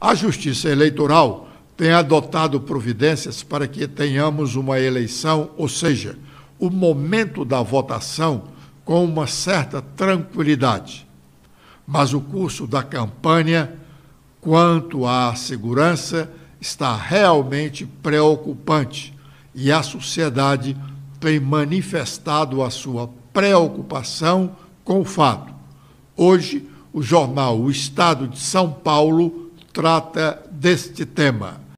A Justiça Eleitoral tem adotado providências para que tenhamos uma eleição, ou seja, o momento da votação, com uma certa tranquilidade. Mas o curso da campanha, quanto à segurança, está realmente preocupante e a sociedade tem manifestado a sua preocupação com o fato. Hoje, o jornal O Estado de São Paulo trata deste tema.